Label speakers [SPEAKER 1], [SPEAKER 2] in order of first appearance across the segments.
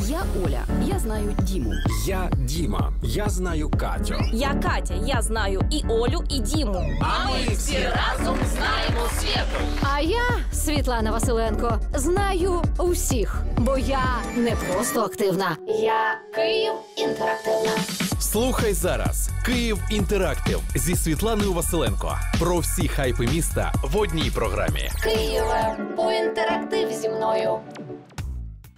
[SPEAKER 1] Я Оля, я знаю Діму. Я Діма, я знаю Катю. Я Катя, я знаю і Олю, і Діму. А ми всі разом знаємо світу. А я, Світлана Василенко, знаю усіх, бо я не просто активна. Я Київ інтерактивна. Слухай
[SPEAKER 2] зараз Київ Інтерактив зі Світланою Василенко. Про всі хайпи міста в
[SPEAKER 1] одній програмі. Києва по інтерактив зі мною.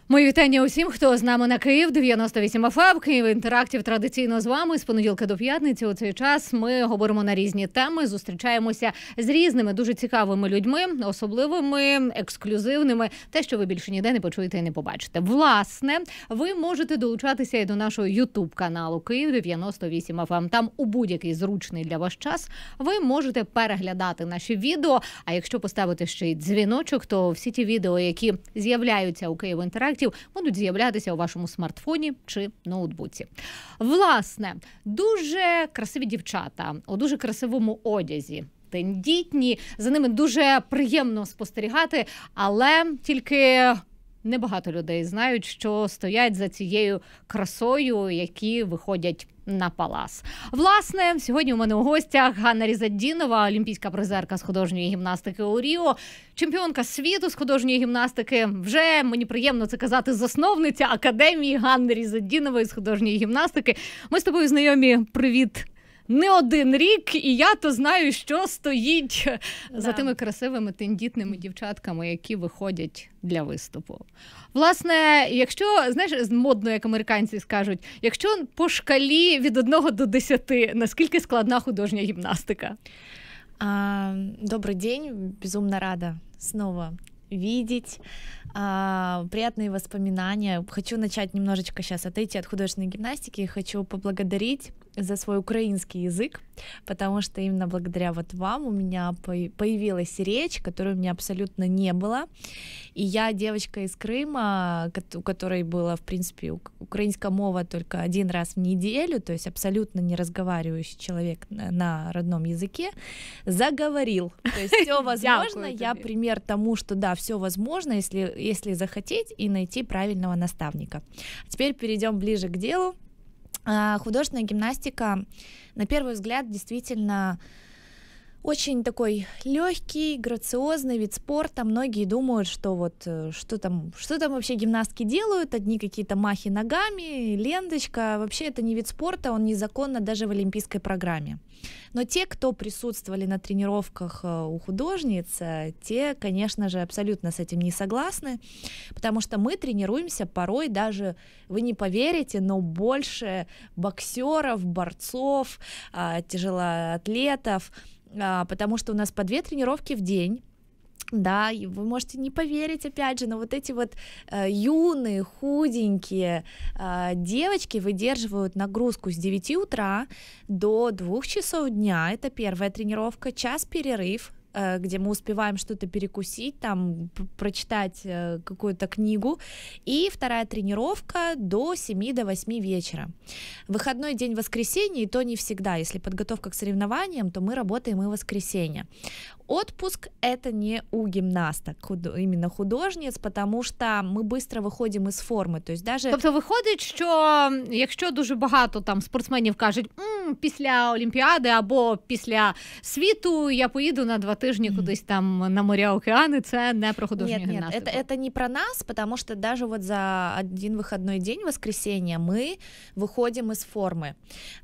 [SPEAKER 1] Мої вітання усім, хто з нами на Київ 98 ФАБ, Київ інтерактів традиційно з вами з понеділка до п'ятниці. У цей час ми говоримо на різні теми. Зустрічаємося з різними дуже цікавими людьми, особливими, ексклюзивними, те, що ви більше ніде не почуєте і не побачите. Власне, ви можете долучатися і до нашого Ютуб каналу Київ 98 ФМ. Там у будь-який зручний для вас час ви можете переглядати наші відео. А якщо поставити ще й дзвіночок, то всі ті відео, які з'являються у Київ інтерактів, проєктів будуть з'являтися у вашому смартфоні чи ноутбуці. Власне, дуже красиві дівчата у дуже красивому одязі. Тендітні за ними дуже приємно спостерігати, але тільки небагато людей знають, що стоять за цією красою, які виходять на палас. Власне, сьогодні у мене у гостях Ганна Різаддінова, олімпійська призерка з художньої гімнастики у Ріо, чемпіонка світу з художньої гімнастики. Вже мені приємно це казати, засновниця академії Ганни Різаддінової з художньої гімнастики. Ми з тобою знайомі. Привіт не один рік, і я то знаю, що стоїть да. за тими красивими тендітними дівчатками, які виходять для виступу. Власне, якщо знаєш, модно, як американці скажуть, якщо по шкалі від 1 до 10, наскільки складна художня гімнастика? А, добрый день,
[SPEAKER 2] безумно рада знову видеть. А, приятные воспоминания. Хочу начать немножечко сейчас отойти от художественной гимнастики. Хочу поблагодарить за свой украинский язык, потому что именно благодаря вот вам у меня появилась речь, которой у меня абсолютно не было. И я девочка из Крыма, у которой была, в принципе, украинская мова только один раз в неделю, то есть абсолютно не разговаривающий человек на родном языке, заговорил. То есть все возможно, я пример тому, что да, все возможно, если, если захотеть и найти правильного наставника. Теперь перейдем ближе к делу. А, художественная гимнастика, на первый взгляд, действительно очень такой легкий, грациозный вид спорта. Многие думают, что вот э, что там, что там вообще гимнастки делают, одни какие-то махи ногами, ленточка. Вообще это не вид спорта, он незаконно даже в олимпийской программе. Но те, кто присутствовали на тренировках э, у художниц, те, конечно же, абсолютно с этим не согласны, потому что мы тренируемся порой даже, вы не поверите, но больше боксеров, борцов, а, тяжелоатлетов, а, потому что у нас по две тренировки в день. Да, и вы можете не поверить, опять же, но вот эти вот э, юные, худенькие э, девочки выдерживают нагрузку с 9 утра до 2 часов дня, это первая тренировка, час перерыв, Э, где мы успеваем что-то перекусить, там, прочитать э, какую-то книгу. И вторая тренировка до 7 до 8 вечера. Выходной день воскресенье, и то не всегда. Если подготовка к соревнованиям, то мы работаем и воскресенье. Отпуск это не у гимнаста, именно художниц, потому что мы быстро выходим из формы то
[SPEAKER 1] есть даже... тобто виходить, що якщо очень багато там спортсменів кажуть, М, після Олімпіади або после світу я поеду на два тижні кудись там на моря океани. Це не про художню нет, гимнастику. Нет, это, это не про нас, потому что даже вот за
[SPEAKER 2] один выходной день, воскресенье, мы выходим из формы.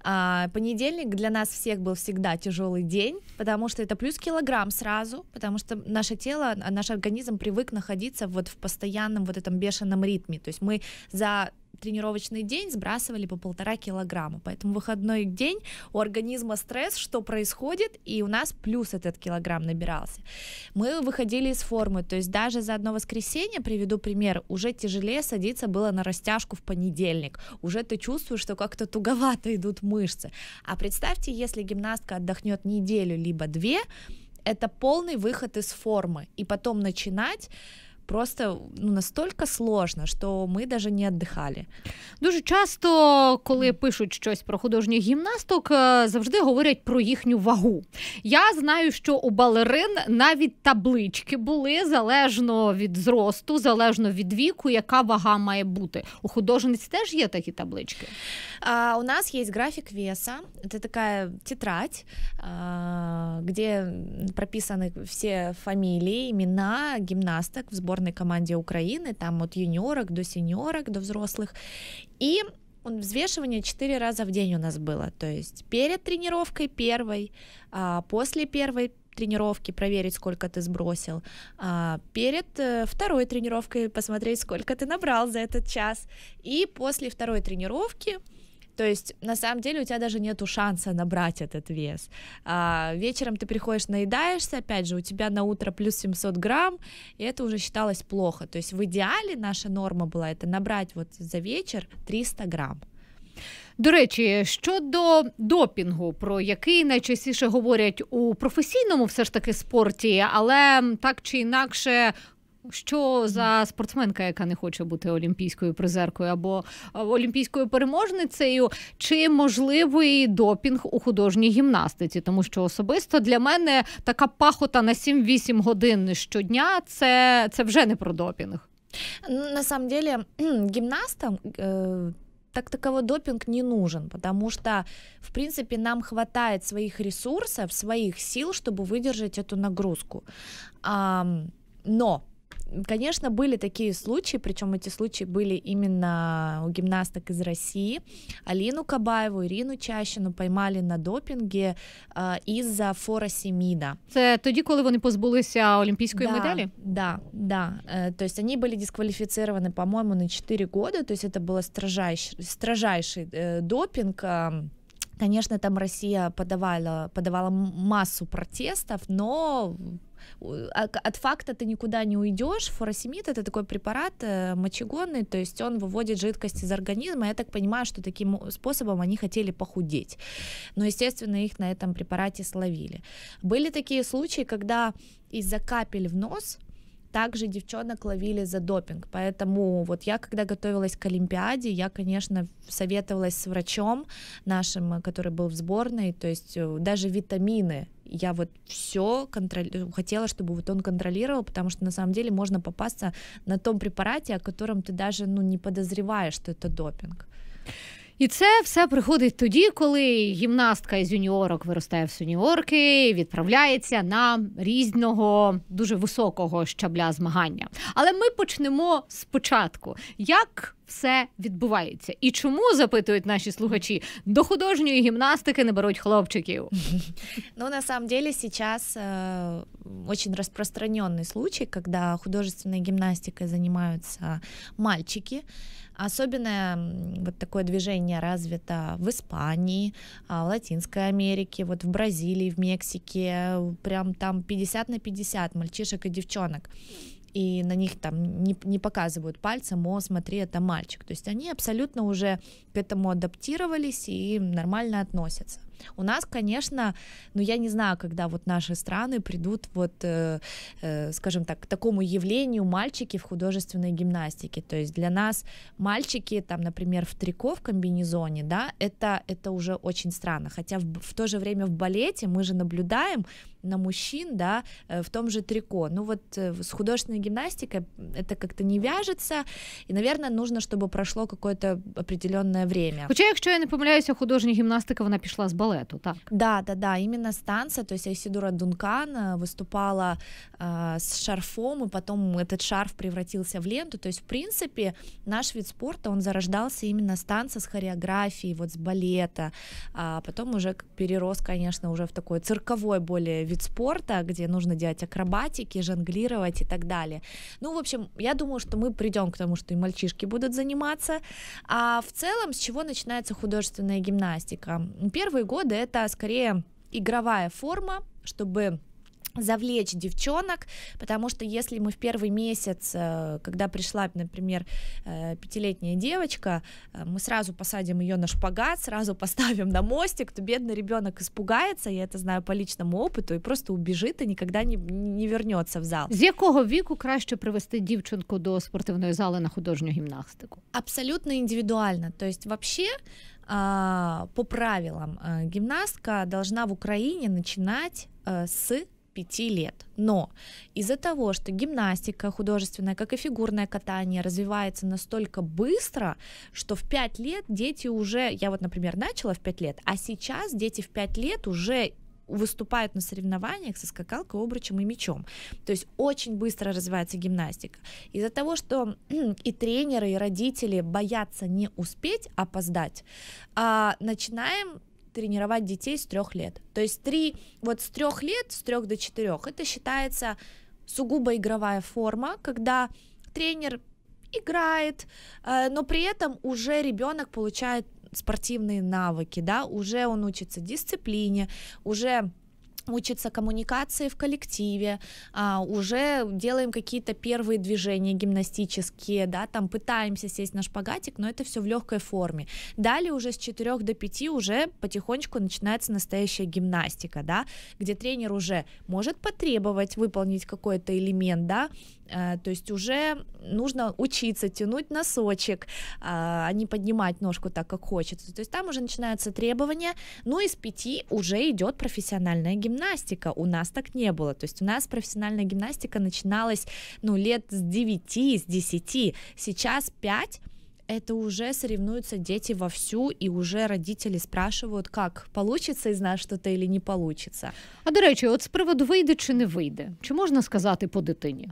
[SPEAKER 2] А, понедельник для нас всех был всегда тяжелый день, потому что это плюс килограмм сразу, потому что наше тело, наш организм привык находиться вот в постоянном вот этом бешеном ритме. То есть мы за тренировочный день сбрасывали по полтора килограмма. Поэтому выходной день у организма стресс, что происходит, и у нас плюс этот килограмм набирался. Мы выходили из формы, то есть даже за одно воскресенье, приведу пример, уже тяжелее садиться было на растяжку в понедельник. Уже ты чувствуешь, что как-то туговато идут мышцы. А представьте, если гимнастка отдохнет неделю либо две, это полный выход из формы. И потом начинать просто ну, настільки сложно, що ми
[SPEAKER 1] навіть не віддихали. Дуже часто, коли пишуть щось про художніх гімнасток, е, завжди говорять про їхню вагу. Я знаю, що у балерин навіть таблички були залежно від зросту, залежно від віку, яка вага має бути. У художниць теж є такі таблички.
[SPEAKER 2] А, у нас есть график веса, это такая тетрадь, а, где прописаны все фамилии, имена гимнасток в сборной команде Украины, там от юниорок до сеньорок, до взрослых. И он взвешивание 4 раза в день у нас было. То есть перед тренировкой первой, а после первой тренировки проверить, сколько ты сбросил, а перед э, второй тренировкой посмотреть, сколько ты набрал за этот час, и после второй тренировки То есть на самом деле у тебя даже нету шанса набрать этот вес. А вечером ты приходишь, наедаешься, опять же, у тебя на утро плюс 700 грамм, и это уже считалось плохо. То есть в идеале наша норма була это набрать вот за вечер 300 грамм.
[SPEAKER 1] До речі, щодо допінгу, про який найчастіше говорять у професійному все ж таки спорті, але так чи інакше що за спортсменка, яка не хоче бути олімпійською призеркою або е, олімпійською переможницею, чи можливий допінг у художній гімнастиці? Тому що особисто для мене така пахота на 7-8 годин щодня це це вже не про допінг.
[SPEAKER 2] На самом деле гимнастам э, так таково допинг не нужен, потому что, в принципе, нам хватает своих ресурсов, своих сил, чтобы выдержать эту нагрузку. А, но конечно, были такие случаи, причем эти случаи были именно у гимнасток из России. Алину Кабаеву, Ирину Чащину поймали на допинге э, а, із-за форосеміда. Это тогда, когда они позбулися олімпійської да, медали? Да, да. Э, то есть они были дисквалифицированы, по-моему, на 4 года, то есть это был строжайший, строжайший э, допинг. Э, Конечно, там Россия подавала, подавала массу протестов, но а от факта ты никуда не уйдешь. Фуросемид это такой препарат э, мочегонный, то есть он выводит жидкость из организма. Я так понимаю, что таким способом они хотели похудеть. Но, естественно, их на этом препарате словили. Были такие случаи, когда из-за капель в нос также девчонок ловили за допинг. Поэтому вот я, когда готовилась к Олимпиаде, я, конечно, советовалась с врачом нашим, который был в сборной, то есть э, даже витамины я вот все контроль... хотела, чтобы вот он контролировал, потому что на самом деле можно попасться на том препарате, о котором ты даже ну, не подозреваешь, что это допинг.
[SPEAKER 1] І це все приходить тоді, коли гімнастка із юніорок виростає в сюніорки, відправляється на різного дуже високого щабля змагання. Але ми почнемо спочатку. Як все відбувається, і чому запитують наші слухачі до художньої гімнастики не беруть хлопчиків?
[SPEAKER 2] Ну на самом деле сейчас э, очень случай, коли художественной гимнастикой займаються мальчики. Особенное вот такое движение развито в Испании, а, в Латинской Америке, вот в Бразилии, в Мексике. Прям там 50 на 50 мальчишек и девчонок и на них там не, не показывают пальцем, о, смотри, это мальчик. То есть они абсолютно уже к этому адаптировались и нормально относятся. У нас, конечно, ну я не знаю, когда вот наши страны придут вот, э, э, скажем так, к такому явлению мальчики в художественной гимнастике. То есть для нас мальчики, там, например, в трико, в комбинезоне, да, это, это уже очень странно. Хотя в, в то же время в балете мы же наблюдаем на мужчин, да, э, в том же трико. Ну вот э, с художественной гимнастикой это как-то не вяжется, и, наверное, нужно, чтобы прошло какое-то определенное время. Хоча,
[SPEAKER 1] якщо я не помиляюся, художня гімнастика она пішла с
[SPEAKER 2] балету балету, так? Да, да, да, именно станция, то есть Айсидора Дункан выступала э, с шарфом, и потом этот шарф превратился в ленту, то есть, в принципе, наш вид спорта, он зарождался именно с танца, с хореографией, вот с балета, а потом уже перерос, конечно, уже в такой цирковой более вид спорта, где нужно делать акробатики, жонглировать и так далее. Ну, в общем, я думаю, что мы придем к тому, что и мальчишки будут заниматься, а в целом, с чего начинается художественная гимнастика? Первый год года это скорее игровая форма, чтобы завлечь девчонок, потому что если мы в первый месяц, э, когда пришла, например, э, пятилетняя девочка, э, мы сразу посадим ее на шпагат, сразу поставим на мостик, то бедный ребенок испугается, я это знаю по личному опыту, и просто убежит и никогда не, не вернется в зал. С
[SPEAKER 1] какого віку краще привести девчонку до спортивной зали на художню гимнастику?
[SPEAKER 2] Абсолютно индивидуально, то есть вообще а, по правилам а, гимнастка должна в Украине начинать э, с 5 лет. Но из-за того, что гимнастика художественная, как и фигурное катание, развивается настолько быстро, что в 5 лет дети уже, я вот, например, начала в 5 лет, а сейчас дети в 5 лет уже выступают на соревнованиях со скакалкой, обручем и мечом. То есть очень быстро развивается гимнастика. Из-за того, что и тренеры, и родители боятся не успеть, опоздать, а начинаем тренировать детей с трех лет. То есть три, вот с трех лет, с трех до четырех, это считается сугубо игровая форма, когда тренер играет, э, но при этом уже ребенок получает спортивные навыки, да, уже он учится дисциплине, уже учится коммуникации в коллективе, а, уже делаем какие-то первые движения гимнастические, да, там пытаемся сесть на шпагатик, но это все в легкой форме. Далее уже с 4 до 5 уже потихонечку начинается настоящая гимнастика, да, где тренер уже может потребовать выполнить какой-то элемент, да, а, то есть уже нужно учиться тянуть носочек, а, а не поднимать ножку так, как хочется. То есть там уже начинаются требования. Ну, из пяти уже идет профессиональная гимнастика. У нас так не было. То есть у нас профессиональная гимнастика начиналась ну, лет с 9, с 10. Сейчас 5 это уже соревнуются дети вовсю, и уже родители спрашивают, как получится
[SPEAKER 1] из нас что-то или не получится. А до речі, от з приводу вийде чи не вийде, чи можна сказати по дитині?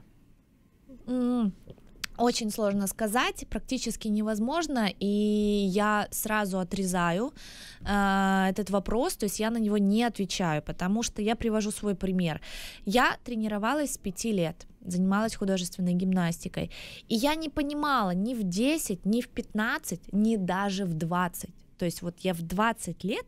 [SPEAKER 2] Очень сложно сказать, практически невозможно, и я сразу отрезаю э, этот вопрос, то есть я на него не отвечаю, потому что я привожу свой пример. Я тренировалась с 5 лет, занималась художественной гимнастикой, и я не понимала ни в 10, ни в 15, ни даже в 20. То есть вот я в 20 лет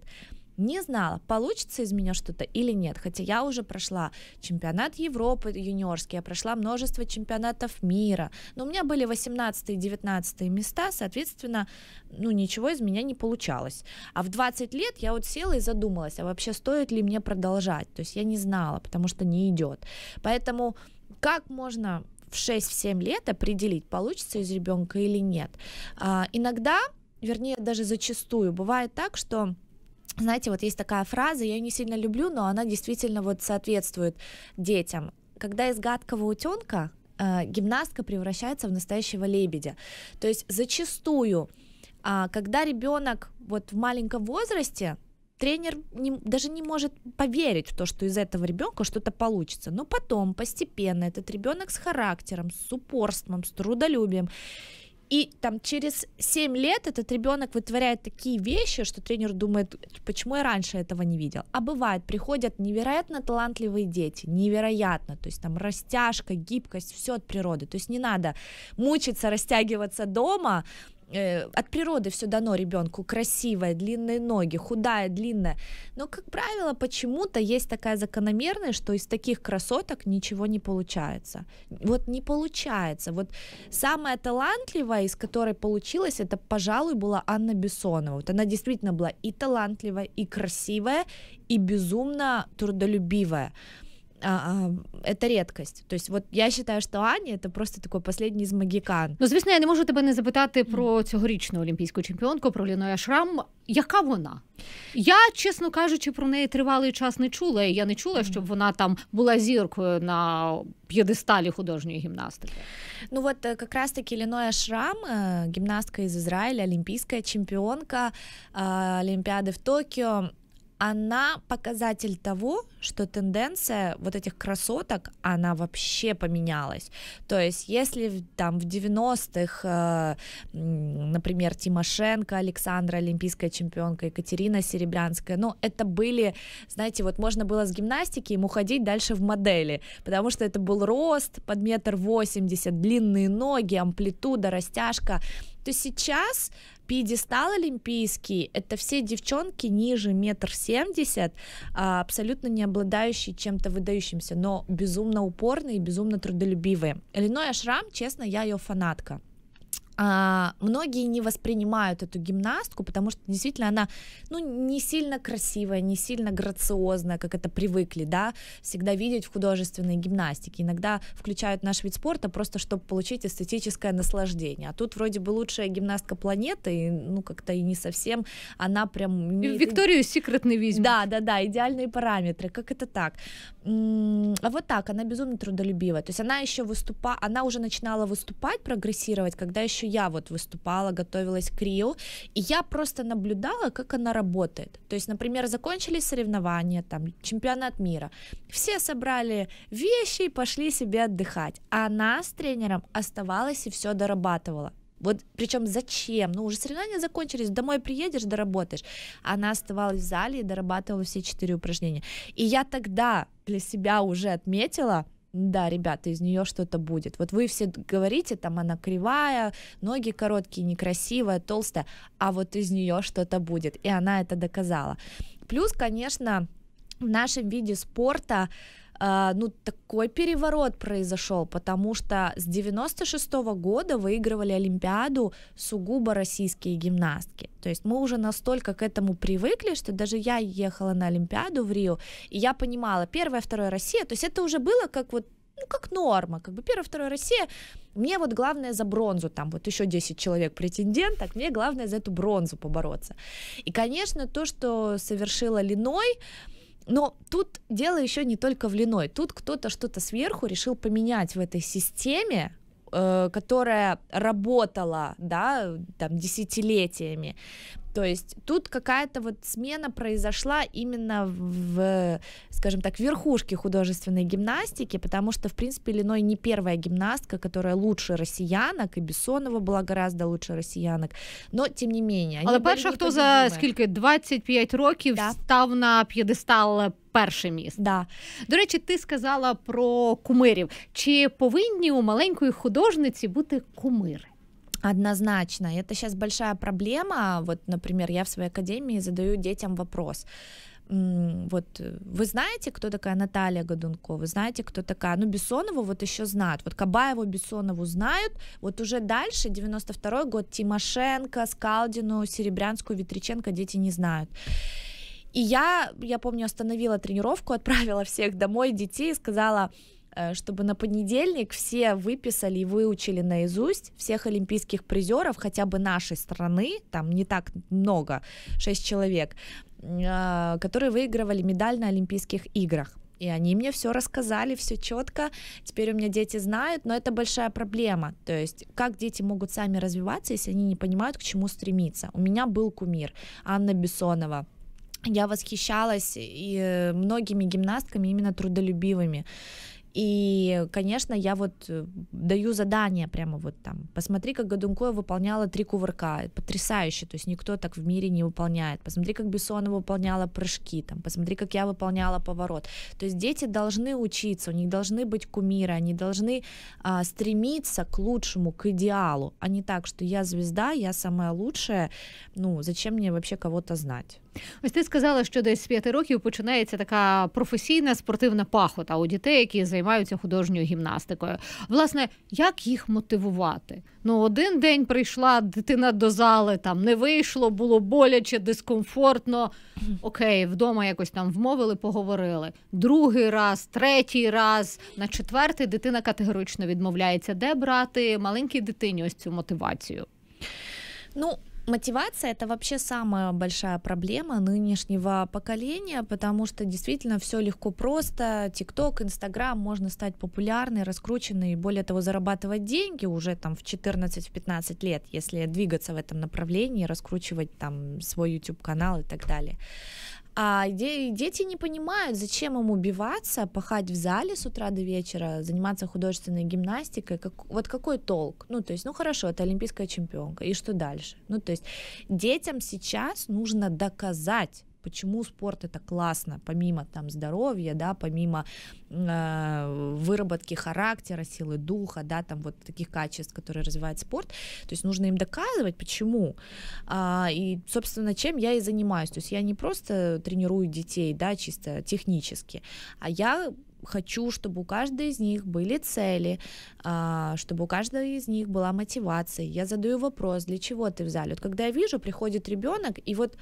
[SPEAKER 2] не знала, получится из меня что-то или нет, хотя я уже прошла чемпионат Европы юниорский, я прошла множество чемпионатов мира, но у меня были 18 и 19 места, соответственно, ну ничего из меня не получалось. А в 20 лет я вот села и задумалась, а вообще стоит ли мне продолжать, то есть я не знала, потому что не идет. Поэтому как можно в 6-7 лет определить, получится из ребенка или нет. А, иногда, вернее, даже зачастую бывает так, что знаете, вот есть такая фраза, я ее не сильно люблю, но она действительно вот соответствует детям. Когда из гадкого утенка э, гимнастка превращается в настоящего лебедя. То есть зачастую, э, когда ребенок вот в маленьком возрасте, тренер не, даже не может поверить в то, что из этого ребенка что-то получится. Но потом, постепенно, этот ребенок с характером, с упорством, с трудолюбием и там через 7 лет этот ребенок вытворяет такие вещи, что тренер думает, почему я раньше этого не видел. А бывает, приходят невероятно талантливые дети, невероятно, то есть там растяжка, гибкость, все от природы. То есть не надо мучиться, растягиваться дома, Э, от природы все дано ребенку, красивое, длинные ноги, худая, длинная. Но, как правило, почему-то есть такая закономерность, что из таких красоток ничего не получается. Вот не получается. Вот самая талантливая, из которой получилось, это, пожалуй, была Анна Бессонова. Вот она действительно была и талантливая, и красивая, и безумно трудолюбивая. а, а, это редкость.
[SPEAKER 1] То есть, вот я вважаю, що Аня це просто такой последний з магікан. Ну, звісно, я не можу тебе не запитати про цьогорічну олімпійську чемпіонку, про Ліною Шрам. Яка вона? Я, чесно кажучи, про неї тривалий час не чула. і Я не чула, щоб вона там була зіркою на п'єдесталі художньої гімнастики. Ну от е, якраз раз таки Линоя Шрам, е,
[SPEAKER 2] гімнастка із Ізраїля, олімпійська чемпіонка е, Олімпіади в Токіо. она показатель того, что тенденция вот этих красоток, она вообще поменялась. То есть, если там в 90-х, э, например, Тимошенко, Александра, олимпийская чемпионка, Екатерина Серебрянская, ну, это были, знаете, вот можно было с гимнастики ему ходить дальше в модели, потому что это был рост под метр восемьдесят, длинные ноги, амплитуда, растяжка, то сейчас Пьедестал олимпийский — это все девчонки ниже метр семьдесят, а, абсолютно не обладающие чем-то выдающимся, но безумно упорные и безумно трудолюбивые. Линой Ашрам, честно, я ее фанатка а, многие не воспринимают эту гимнастку, потому что действительно она ну, не сильно красивая, не сильно грациозная, как это привыкли, да, всегда видеть в художественной гимнастике. Иногда включают наш вид спорта просто, чтобы получить эстетическое наслаждение. А тут вроде бы лучшая гимнастка планеты, и, ну, как-то и не совсем, она прям... Не... Викторию секретный визм. Да, да, да, идеальные параметры, как это так? А вот так, она безумно трудолюбивая, то есть она еще выступа, она уже начинала выступать, прогрессировать, когда еще я вот выступала, готовилась к Рио, и я просто наблюдала, как она работает. То есть, например, закончились соревнования, там, чемпионат мира, все собрали вещи и пошли себе отдыхать, а она с тренером оставалась и все дорабатывала. Вот причем зачем? Ну, уже соревнования закончились, домой приедешь, доработаешь. Она оставалась в зале и дорабатывала все четыре упражнения. И я тогда для себя уже отметила, да, ребята, из нее что-то будет. Вот вы все говорите, там она кривая, ноги короткие, некрасивая, толстая, а вот из нее что-то будет. И она это доказала. Плюс, конечно, в нашем виде спорта а, ну, такой переворот произошел, потому что с 96 -го года выигрывали Олимпиаду сугубо российские гимнастки. То есть мы уже настолько к этому привыкли, что даже я ехала на Олимпиаду в Рио, и я понимала, первая, вторая Россия, то есть это уже было как вот ну, как норма, как бы первая, вторая Россия, мне вот главное за бронзу, там вот еще 10 человек претендент, а мне главное за эту бронзу побороться. И, конечно, то, что совершила Линой, но тут дело еще не только в линой. Тут кто-то что-то сверху решил поменять в этой системе, э, которая работала, да, там, десятилетиями. То есть тут какая-то вот смена произошла именно в, скажем так, верхушке художественной гимнастики, потому что, в принципе, Леной не первая гимнастка, которая лучше россиянок, и Бессонова была гораздо лучше россиянок, но тем не менее.
[SPEAKER 1] Але перша, хто за скільки 25 років да. став на п'єдестал Перше місце. Да. До речі, ти сказала про кумирів. Чи повинні у маленької художниці бути кумири? Однозначно.
[SPEAKER 2] Это сейчас большая проблема. Вот, например, я в своей академии задаю детям вопрос вот вы знаете, кто такая Наталья Годунко, вы знаете, кто такая, ну, Бессонову вот еще знают, вот Кабаеву, Бессонову знают, вот уже дальше, 92 год, Тимошенко, Скалдину, Серебрянскую, Витриченко дети не знают. И я, я помню, остановила тренировку, отправила всех домой, детей, сказала, Э, чтобы на понедельник все выписали и выучили наизусть всех олимпийских призеров хотя бы нашей страны, там не так много, 6 человек, э, которые выигрывали медаль на Олимпийских играх. И они мне все рассказали, все четко. Теперь у меня дети знают, но это большая проблема. То есть, как дети могут сами развиваться, если они не понимают, к чему стремиться. У меня был кумир Анна Бессонова. Я восхищалась и многими гимнастками, именно трудолюбивыми. И, конечно, я вот э, даю задание прямо вот там. Посмотри, как Годункоя выполняла три кувырка. Потрясающе, то есть никто так в мире не выполняет. Посмотри, как Бессонова выполняла прыжки, там. посмотри, как я выполняла поворот. То есть дети должны учиться, у них должны быть кумиры, они должны а, стремиться к лучшему, к идеалу, а не так, что я звезда, я
[SPEAKER 1] самая лучшая, ну, зачем мне вообще кого-то знать? Ось ти сказала, що десь з п'яти років починається така професійна спортивна пахота у дітей, які займаються художньою гімнастикою. Власне, як їх мотивувати? Ну, один день прийшла дитина до зали, там не вийшло, було боляче, дискомфортно. Окей, вдома якось там вмовили, поговорили. Другий раз, третій раз, на четвертий дитина категорично відмовляється, де брати маленькій дитині ось цю мотивацію. Ну, Мотивация – это вообще самая большая проблема нынешнего поколения,
[SPEAKER 2] потому что действительно все легко просто. Тикток, Инстаграм, можно стать популярной, раскрученной, и более того, зарабатывать деньги уже там в 14-15 лет, если двигаться в этом направлении, раскручивать там свой YouTube-канал и так далее. А дети не понимают, зачем им убиваться, пахать в зале с утра до вечера, заниматься художественной гимнастикой. Как, вот какой толк? Ну, то есть, ну хорошо, это олимпийская чемпионка. И что дальше? Ну, то есть, детям сейчас нужно доказать, почему спорт это классно, помимо там здоровья, да, помимо э, выработки характера, силы духа, да, там вот таких качеств, которые развивает спорт, то есть нужно им доказывать, почему, а, и, собственно, чем я и занимаюсь, то есть я не просто тренирую детей, да, чисто технически, а я хочу, чтобы у каждой из них были цели, а, чтобы у каждой из них была мотивация. Я задаю вопрос, для чего ты в зале? Вот когда я вижу, приходит ребенок, и вот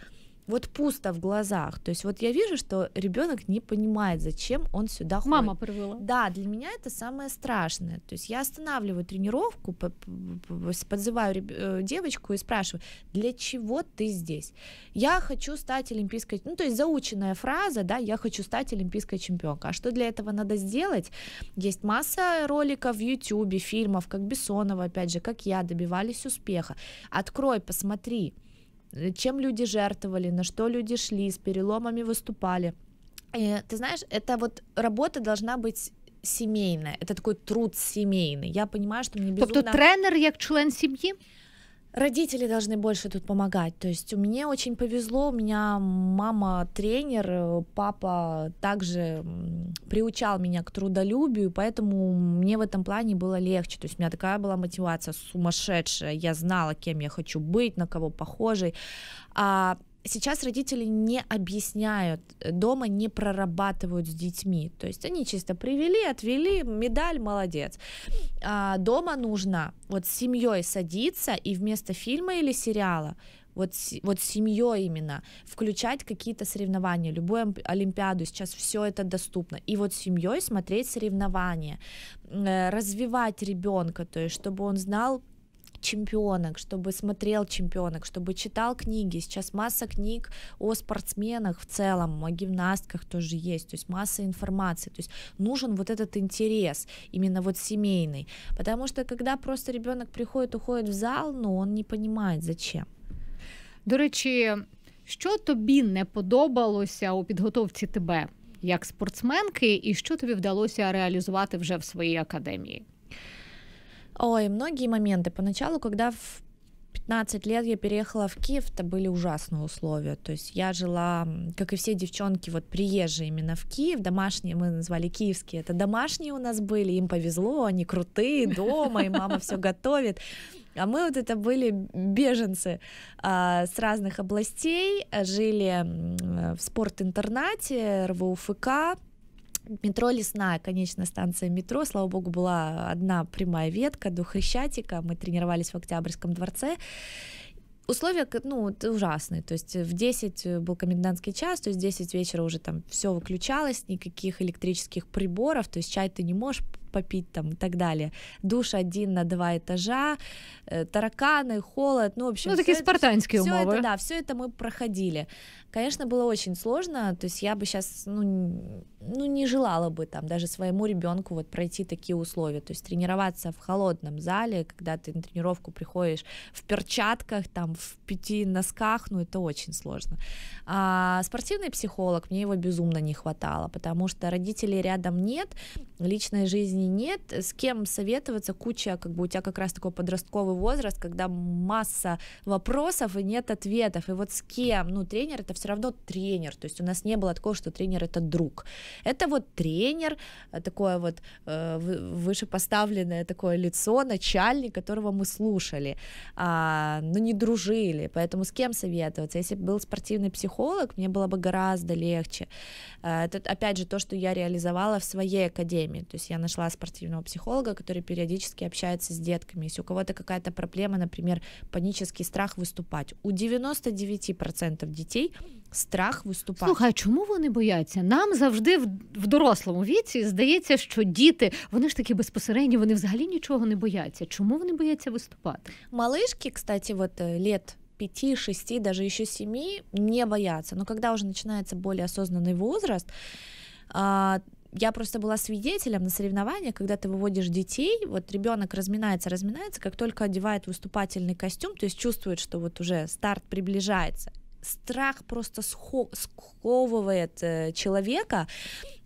[SPEAKER 2] вот пусто в глазах. То есть вот я вижу, что ребенок не понимает, зачем он сюда Мама ходит. Мама привела. Да, для меня это самое страшное. То есть я останавливаю тренировку, подзываю э, девочку и спрашиваю, для чего ты здесь? Я хочу стать олимпийской... Ну, то есть заученная фраза, да, я хочу стать олимпийской чемпионкой. А что для этого надо сделать? Есть масса роликов в Ютьюбе, фильмов, как Бессонова, опять же, как я, добивались успеха. Открой, посмотри. Посмотри чем люди жертвовали, на что люди шли, с переломами выступали. И, ты знаешь, это вот работа должна быть семейная, это такой труд семейный. Я понимаю, что мне безумно... Тобто тренер як член семьи. Родители должны больше тут помогать. То есть мне очень повезло, у меня мама тренер, э, папа также приучал меня к трудолюбию, поэтому мне в этом плане было легче. То есть у меня такая была мотивация сумасшедшая, я знала, кем я хочу быть, на кого похожей. А сейчас родители не объясняют, э, дома не прорабатывают с детьми. То есть они чисто привели, отвели, медаль, молодец. А дома нужно вот с семьей садиться и вместо фильма или сериала вот, вот семьей именно, включать какие-то соревнования, любую олимпиаду, сейчас все это доступно, и вот семьей смотреть соревнования, э, развивать ребенка, то есть чтобы он знал чемпионок, чтобы смотрел чемпионок, чтобы читал книги. Сейчас масса книг о спортсменах в целом, о гимнастках тоже есть, то есть масса информации. То есть нужен вот этот интерес, именно вот семейный. Потому что когда просто ребенок приходит, уходит в зал, но он не понимает, зачем.
[SPEAKER 1] До речі, що тобі не подобалося у підготовці тебе як спортсменки, і що тобі вдалося реалізувати вже в своїй академії?
[SPEAKER 2] Ой, многие моменты. Поначалу, когда в 15 лет я переехала в Киев, это были ужасные условия. То есть я жила, как и все девчонки, вот приезжие именно в Киев, домашние, мы назвали киевские, это домашние у нас были, им повезло, они крутые, дома, и мама все готовит. А мы вот это были беженцы а, с разных областей, жили в спорт-интернате, РВУФК, метро Лесная, конечная станция метро, слава богу, была одна прямая ветка до Хрещатика, мы тренировались в Октябрьском дворце, условия, ну, ужасные. То есть в 10 э, был комендантский час, то есть в 10 вечера уже там все выключалось, никаких электрических приборов, то есть чай ты не можешь попить там и так далее. Душ один на два этажа, э, тараканы, холод, ну, в общем... Ну, такие это, спартанские все Это, да, все это мы проходили. Конечно, было очень сложно, то есть я бы сейчас, ну, ну не желала бы там даже своему ребенку вот пройти такие условия, то есть тренироваться в холодном зале, когда ты на тренировку приходишь в перчатках, там, в пяти носках, ну, это очень сложно. А спортивный психолог, мне его безумно не хватало, потому что родителей рядом нет, личной жизни жизни нет, с кем советоваться, куча, как бы у тебя как раз такой подростковый возраст, когда масса вопросов и нет ответов, и вот с кем, ну, тренер это все равно тренер, то есть у нас не было такого, что тренер это друг, это вот тренер, э, такое вот э, вышепоставленное такое лицо, начальник, которого мы слушали, а, но не дружили, поэтому с кем советоваться, если бы был спортивный психолог, мне было бы гораздо легче, э, это опять же то, что я реализовала в своей академии, то есть я нашла спортивного психолога, который периодически общается с детками. Если у кого-то какая-то проблема, например, панический страх
[SPEAKER 1] выступать, у 99% детей страх виступати. Слухай, а чому вони бояться? Нам завжди в, в дорослому віці здається, що діти вони ж такі безпосередні, вони взагалі нічого не бояться. Чому вони бояться виступати? Малышки, кстати, вот э,
[SPEAKER 2] лет 5, 6, даже еще 7 не боятся. Но когда уже начинается более осознанный возраст, а, я просто была свидетелем на соревнованиях, когда ты выводишь детей, вот ребенок разминается, разминается, как только одевает выступательный костюм, то есть чувствует, что вот уже старт приближается, страх просто схо- сковывает э, человека,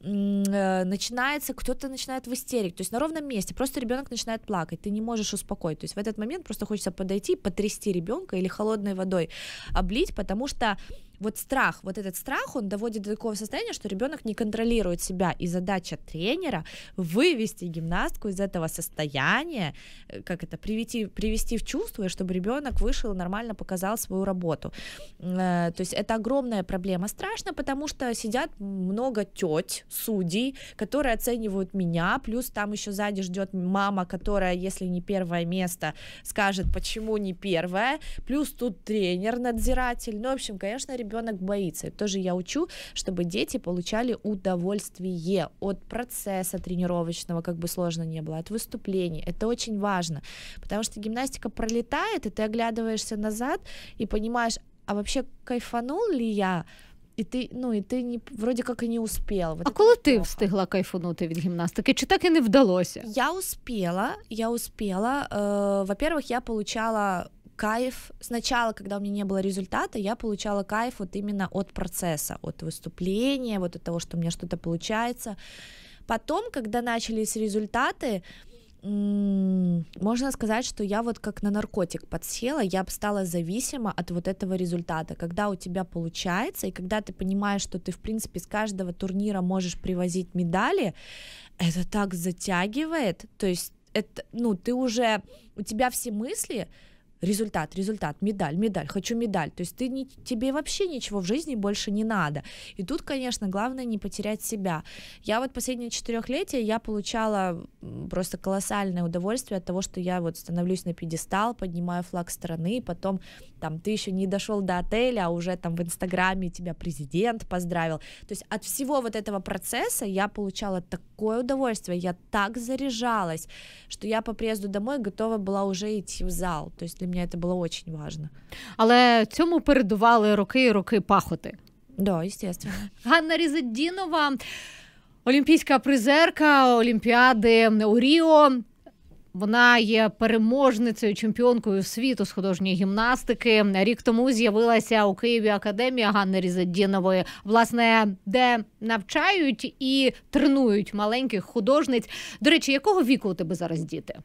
[SPEAKER 2] Э, начинается, кто-то начинает в истерик, то есть на ровном месте, просто ребенок начинает плакать, ты не можешь успокоить, то есть в этот момент просто хочется подойти, потрясти ребенка или холодной водой облить, потому что вот страх, вот этот страх, он доводит до такого состояния, что ребенок не контролирует себя, и задача тренера вывести гимнастку из этого состояния, э, как это, привести, привести в чувство, и чтобы ребенок вышел и нормально показал свою работу. Э, то есть это огромная проблема. Страшно, потому что сидят много теть судей, которые оценивают меня, плюс там еще сзади ждет мама, которая, если не первое место, скажет, почему не первое, плюс тут тренер, надзиратель, ну, в общем, конечно, ребенок боится. И тоже я учу, чтобы дети получали удовольствие от процесса тренировочного, как бы сложно не было, от выступлений. Это очень важно, потому что гимнастика пролетает, и ты оглядываешься
[SPEAKER 1] назад и понимаешь, а вообще кайфанул ли я І ти ну і ти ні вроді як і не успіла. Вот а коли ти плохо. встигла кайфунути від гімнастики? Чи так і не вдалося? Я успела,
[SPEAKER 2] я успела. Э, во-первых, я получала кайф. Сначала, когда у меня не было результата, я получала кайф вот именно от процесса, от выступления, вот от того, что у меня что-то получается. Потом, когда начались результаты, э, можно сказать, что я вот как на наркотик подсела, я стала зависима от вот этого результата. Когда у тебя получается, и когда ты понимаешь, что ты, в принципе, с каждого турнира можешь привозить медали, это так затягивает. То есть это, ну, ты уже, у тебя все мысли результат, результат, медаль, медаль, хочу медаль. То есть ты не, тебе вообще ничего в жизни больше не надо. И тут, конечно, главное не потерять себя. Я вот последние четырехлетие я получала просто колоссальное удовольствие от того, что я вот становлюсь на пьедестал, поднимаю флаг страны, потом там ты еще не дошел до отеля, а уже там в Инстаграме тебя президент поздравил. То есть от всего вот этого процесса я получала такое удовольствие, я так заряжалась, что я по приезду домой готова была уже идти в зал. То есть для мне это было очень важно.
[SPEAKER 1] Але цьому передували роки і роки пахоти. Да, естественно. Ганна Різадінова, олімпійська призерка Олімпіади у Ріо. Вона є переможницею чемпіонкою світу з художньої гімнастики. Рік тому з'явилася у Києві академія Ганни Різадінової, власне, де навчають і тренують маленьких художниць. До речі, якого віку у тебе зараз діти?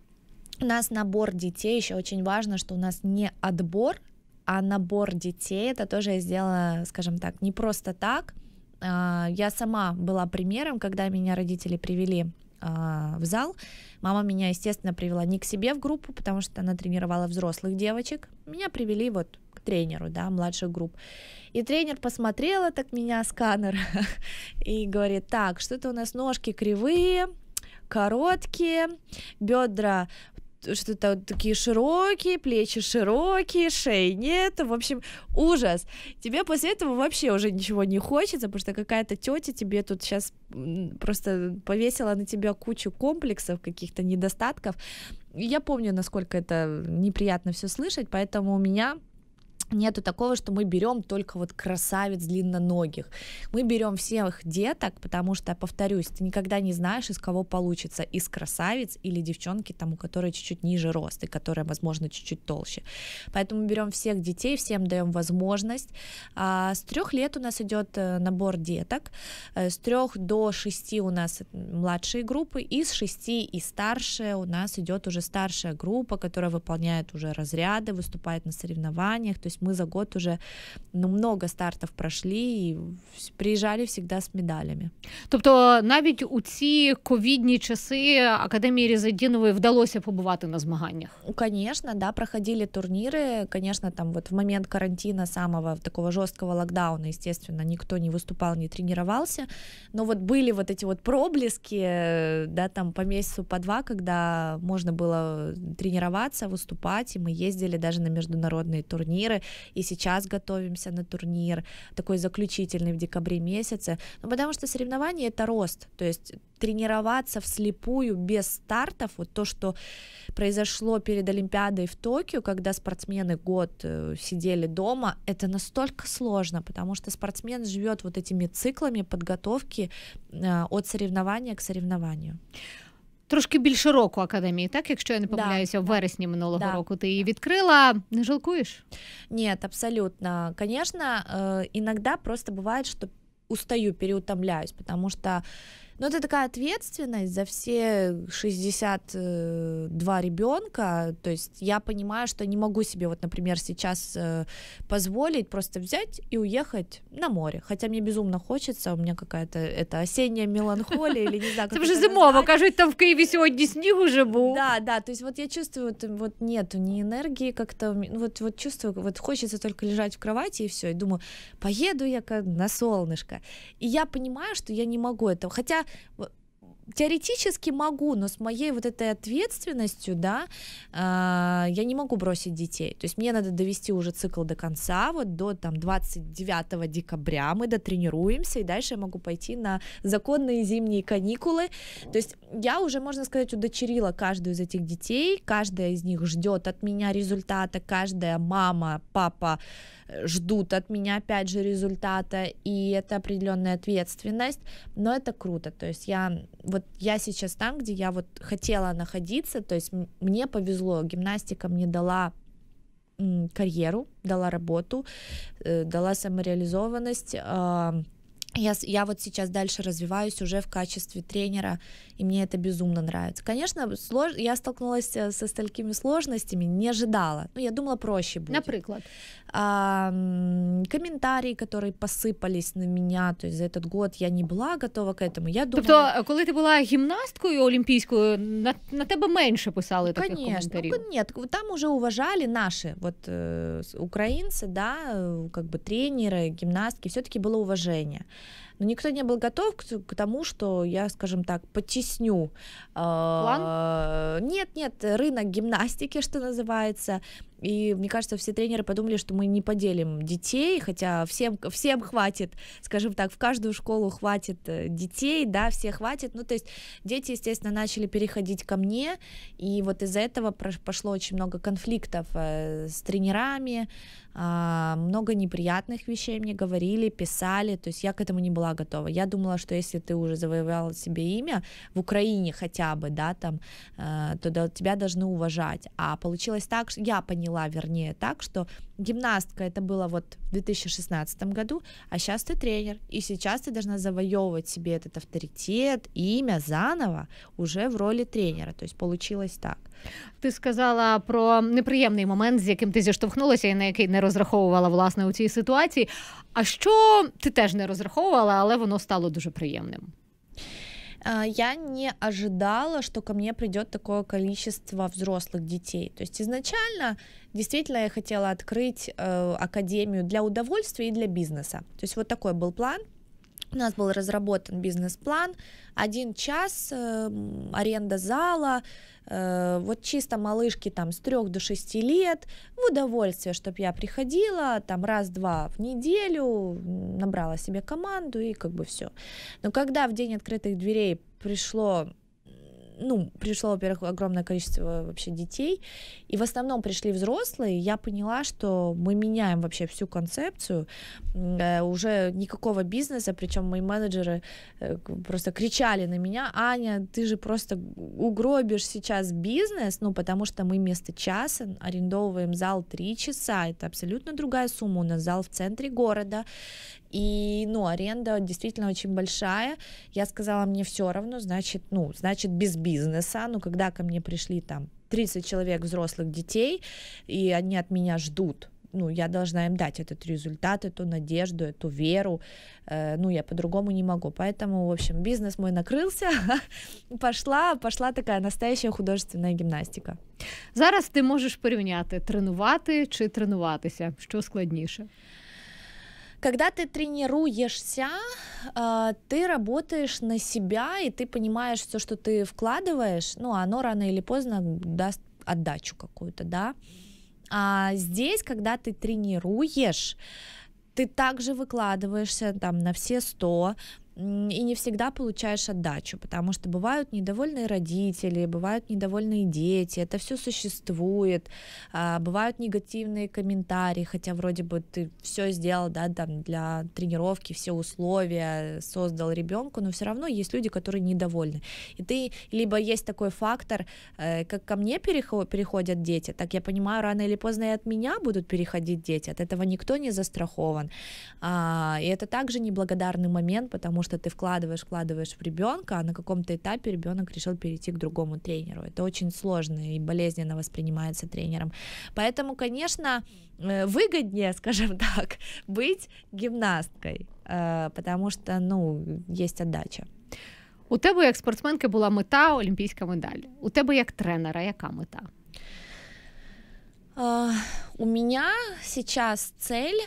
[SPEAKER 1] У нас набор детей, еще очень важно, что у нас не отбор,
[SPEAKER 2] а набор детей. Это тоже я сделала, скажем так, не просто так. А, я сама была примером, когда меня родители привели а, в зал. Мама меня, естественно, привела не к себе в группу, потому что она тренировала взрослых девочек. Меня привели вот к тренеру, да, младших групп. И тренер посмотрела так меня сканер и говорит, так, что-то у нас ножки кривые, короткие, бедра что-то такие широкие, плечи широкие, шеи нет, в общем, ужас. Тебе после этого вообще уже ничего не хочется, потому что какая-то тетя тебе тут сейчас просто повесила на тебя кучу комплексов, каких-то недостатков. Я помню, насколько это неприятно все слышать, поэтому у меня Нету такого, что мы берем только вот красавец длинноногих. Мы берем всех деток, потому что, повторюсь, ты никогда не знаешь, из кого получится, из красавец или девчонки, там, у которой чуть-чуть ниже рост и которая, возможно, чуть-чуть толще. Поэтому берем всех детей, всем даем возможность. А с трех лет у нас идет э, набор деток, э, с трех до шести у нас младшие группы, и с шести и старше у нас идет уже старшая группа, которая выполняет уже разряды, выступает на соревнованиях, то есть есть мы за год уже ну, много стартов прошли и приезжали всегда
[SPEAKER 1] с медалями. Тобто навіть у ці ковідні часи Академії Резидінової вдалося побувати на змаганнях? Конечно, да, проходили турниры, конечно, там
[SPEAKER 2] вот в момент карантина самого такого жесткого локдауна, естественно, никто не выступал, не тренировался, но вот были вот эти вот проблески, э, да, там по месяцу, по два, когда можно было тренироваться, выступать, и мы ездили даже на международные турниры, и сейчас готовимся на турнир, такой заключительный в декабре месяце, ну, потому что соревнования — это рост, то есть тренироваться вслепую без стартов, вот то, что произошло перед Олимпиадой в Токио, когда спортсмены год э, сидели дома, это настолько сложно, потому что спортсмен живет вот этими циклами
[SPEAKER 1] подготовки э, от соревнования к соревнованию трошки більше року академії, так якщо я не помиляюся, да, в вересні минулого да, року ти її відкрила. Не жалкуєш? Ні, абсолютно. Конечно, э, иногда просто бывает, что устаю,
[SPEAKER 2] переутомляюсь, потому что но ну, это такая ответственность за все 62 э, ребенка. То есть я понимаю, что не могу себе, вот, например, сейчас э, позволить просто взять и уехать на море. Хотя мне безумно хочется, у меня какая-то это осенняя меланхолия или не знаю. Как это вже
[SPEAKER 1] зимово, кажуть, там в Киеве сегодня снег
[SPEAKER 2] уже был. Да, да, то есть вот я чувствую, вот, вот нету ни энергии как-то, ну, вот, вот чувствую, вот хочется только лежать в кровати и все, и думаю, поеду я на солнышко. И я понимаю, что я не могу этого, хотя теоретически могу, но с моей вот этой ответственностью, да, э, я не могу бросить детей. То есть мне надо довести уже цикл до конца, вот до там 29 декабря мы дотренируемся, и дальше я могу пойти на законные зимние каникулы. То есть я уже, можно сказать, удочерила каждую из этих детей, каждая из них ждет от меня результата, каждая мама, папа, ждут от меня, опять же, результата, и это определенная ответственность, но это круто, то есть я, вот я сейчас там, где я вот хотела находиться, то есть мне повезло, гимнастика мне дала карьеру, дала работу, э, дала самореализованность, а, я, я вот сейчас дальше развиваюсь уже в качестве тренера, и мне это безумно нравится. Конечно, слож... я столкнулась э, со столькими сложностями, не ожидала. Ну, я думала, проще будет. Например? комментарии, которые посыпались на меня. То есть за этот год я не была готова к этому. Я думала... Тобто, а,
[SPEAKER 1] коли ти була гімнасткою олимпийскую, на, на тебя меньше писали таких Конечно, комментариев? Ну, нет, там уже уважали наши,
[SPEAKER 2] вот э, украинцы, да, э, как бы тренеры, гимнастки, все-таки было уважение. Но никто не был готов к, к тому, что я, скажем так, потесню. А, План? Нет, нет, рынок гимнастики, что называется. И мне кажется, все тренеры подумали, что мы не поделим детей, хотя всем, всем хватит, скажем так, в каждую школу хватит э, детей, да, все хватит. Ну, то есть дети, естественно, начали переходить ко мне, и вот из-за этого пошло очень много конфликтов э, с тренерами, а, много неприятных вещей мне говорили, писали, то есть я к этому не была готова. Я думала, что если ты уже завоевала себе имя в Украине хотя бы, да, там, а, то тебя должны уважать. А получилось так, что я поняла, вернее, так, что гимнастка это было вот в 2016 году, а сейчас ты тренер, и сейчас ты должна завоевывать себе этот авторитет, имя заново уже в роли тренера. То есть
[SPEAKER 1] получилось так. Ты сказала про неприємний момент, з яким ти зіштовхнулася, і на який не розраховувала власне у цій ситуації. А що ти теж не розраховувала, але воно стало дуже приємним?
[SPEAKER 2] А, я не ожидала, что ко мне придет такое количество взрослых детей. То есть изначально действительно я хотела открыть э, академию для удовольствия и для бизнеса. То есть вот такой был план. У нас был разработан бизнес-план, один час, э, аренда зала, э, вот чисто малышки там с трех до шести лет, в удовольствие, чтобы я приходила там раз-два в неделю, набрала себе команду и как бы все. Но когда в день открытых дверей пришло ну, пришло, во-первых, огромное количество вообще детей, и в основном пришли взрослые, я поняла, что мы меняем вообще всю концепцию, э, уже никакого бизнеса, причем мои менеджеры э, просто кричали на меня, Аня, ты же просто угробишь сейчас бизнес, ну, потому что мы вместо часа арендовываем зал три часа, это абсолютно другая сумма, у нас зал в центре города, и, ну, аренда действительно очень большая. Я сказала, мне все равно, значит, ну, значит, без бизнеса. Ну, когда ко мне пришли там 30 человек взрослых детей, и они от меня ждут, ну, я должна им дать этот результат, эту надежду, эту веру. Э, ну, я по-другому не могу. Поэтому, в общем, бизнес мой накрылся. пошла, пошла така настояща
[SPEAKER 1] художественна гімнастика. Зараз ти можеш порівняти тренувати чи тренуватися, что складніше. Когда ты тренируешься, а,
[SPEAKER 2] ты работаешь на себя, и ты понимаешь все, что ты вкладываешь, ну, оно рано или поздно даст отдачу какую-то, да. А здесь, когда ты тренируешь, ты также выкладываешься там на все сто, и не всегда получаешь отдачу, потому что бывают недовольные родители, бывают недовольные дети, это все существует, а, бывают негативные комментарии, хотя вроде бы ты все сделал, да, там для тренировки, все условия э, создал ребенку, но все равно есть люди, которые недовольны. И ты либо есть такой фактор, э, как ко мне переходят дети, так я понимаю, рано или поздно и от меня будут переходить дети, от этого никто не застрахован. А, и это также неблагодарный момент, потому что что ты вкладываешь, вкладываешь в ребенка, а на каком-то этапе ребенок решил перейти к другому тренеру. Это очень сложно и болезненно воспринимается тренером. Поэтому, конечно, э,
[SPEAKER 1] выгоднее, скажем так, быть гимнасткой, э, потому что ну, есть отдача. У тебе як спортсменки була мета олімпійська медаль. У тебе як тренера, яка мета?
[SPEAKER 2] у меня сейчас цель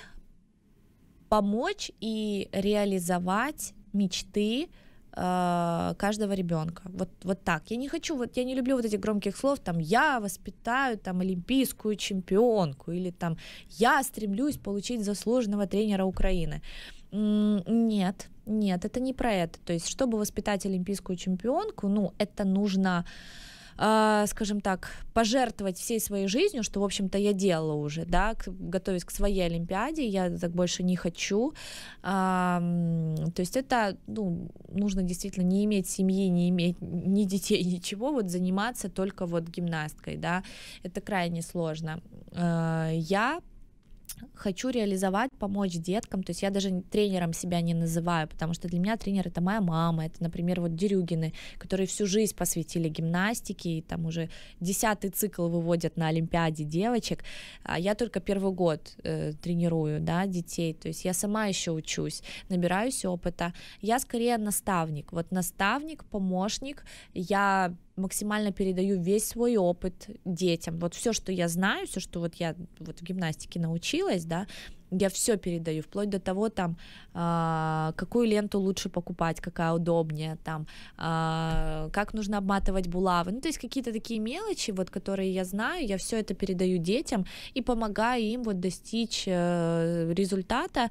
[SPEAKER 2] помочь и реализовать мечты э, каждого ребенка. Вот, вот так. Я не хочу, вот я не люблю вот этих громких слов, там, я воспитаю там олимпийскую чемпионку, или там, я стремлюсь получить заслуженного тренера Украины. Нет, нет, это не про это. То есть, чтобы воспитать олимпийскую чемпионку, ну, это нужно а, скажем так, пожертвовать всей своей жизнью, что, в общем-то, я делала уже, да, готовясь к своей Олимпиаде, я так больше не хочу. то есть это, ну, нужно действительно не иметь семьи, не иметь ни детей, ничего, вот заниматься только вот гимнасткой, да, это крайне сложно. А, я хочу реализовать, помочь деткам, то есть я даже тренером себя не называю, потому что для меня тренер это моя мама, это, например, вот Дерюгины, которые всю жизнь посвятили гимнастике, и там уже десятый цикл выводят на Олимпиаде девочек, а я только первый год э, тренирую, да, детей, то есть я сама еще учусь, набираюсь опыта, я скорее наставник, вот наставник, помощник, я максимально передаю весь свой опыт детям. Вот все, что я знаю, все, что вот я вот в гимнастике научилась, да, я все передаю, вплоть до того, там, э, какую ленту лучше покупать, какая удобнее, там, э, как нужно обматывать булавы. Ну, то есть какие-то такие мелочи, вот, которые я знаю, я все это передаю детям и помогаю им вот достичь э, результата,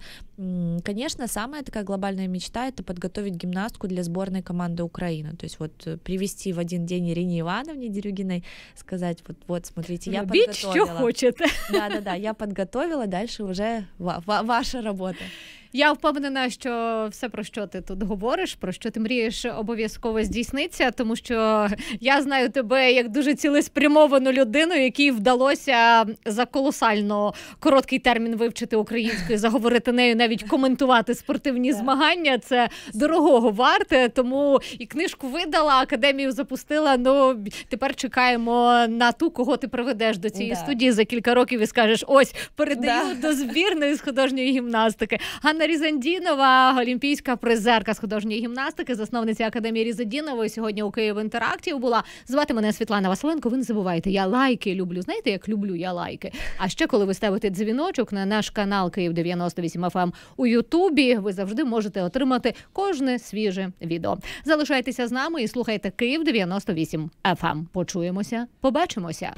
[SPEAKER 2] Конечно, самая такая глобальная мечта это подготовить гимнастку для сборной команды Украины. То есть вот э, привести в один день Ирине Ивановне Дерюгиной, сказать вот вот смотрите, я Любить, подготовила. что хочет. Да, да, да, я подготовила,
[SPEAKER 1] дальше уже ва- ва- ваша работа. Я впевнена, що все, про що ти тут говориш, про що ти мрієш, обов'язково здійсниться, тому що я знаю тебе як дуже цілеспрямовану людину, якій вдалося за колосально короткий термін вивчити українську, заговорити нею, навіть коментувати спортивні змагання. Це дорогого варте. Тому і книжку видала, академію запустила. Ну тепер чекаємо на ту, кого ти приведеш до цієї студії за кілька років і скажеш: ось передаю до збірної з художньої гімнастики. Анна Різандінова, олімпійська призерка з художньої гімнастики, засновниця академії Різандінової, сьогодні у Київ інтерактів була. Звати мене Світлана Василенко. Ви не забувайте, я лайки люблю. Знаєте, як люблю я лайки. А ще коли ви ставите дзвіночок на наш канал Київ 98 fm ем у Ютубі, ви завжди можете отримати кожне свіже відео. Залишайтеся з нами і слухайте Київ 98 fm ем. Почуємося, побачимося.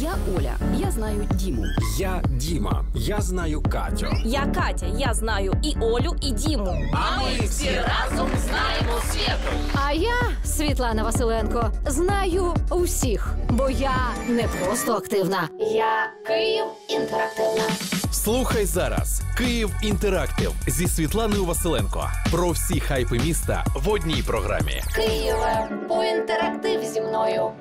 [SPEAKER 1] Я Оля, я знаю Діму. Я Діма, я знаю Катю. Я Катя. Я знаю і Олю, і Діму. А ми всі разом знаємо світу. А я, Світлана Василенко, знаю усіх, бо я не просто активна. Я Київ інтерактивна. Слухай зараз Київ Інтерактив зі Світланою Василенко. Про всі
[SPEAKER 2] хайпи міста в одній програмі.
[SPEAKER 1] Києва по інтерактив зі мною.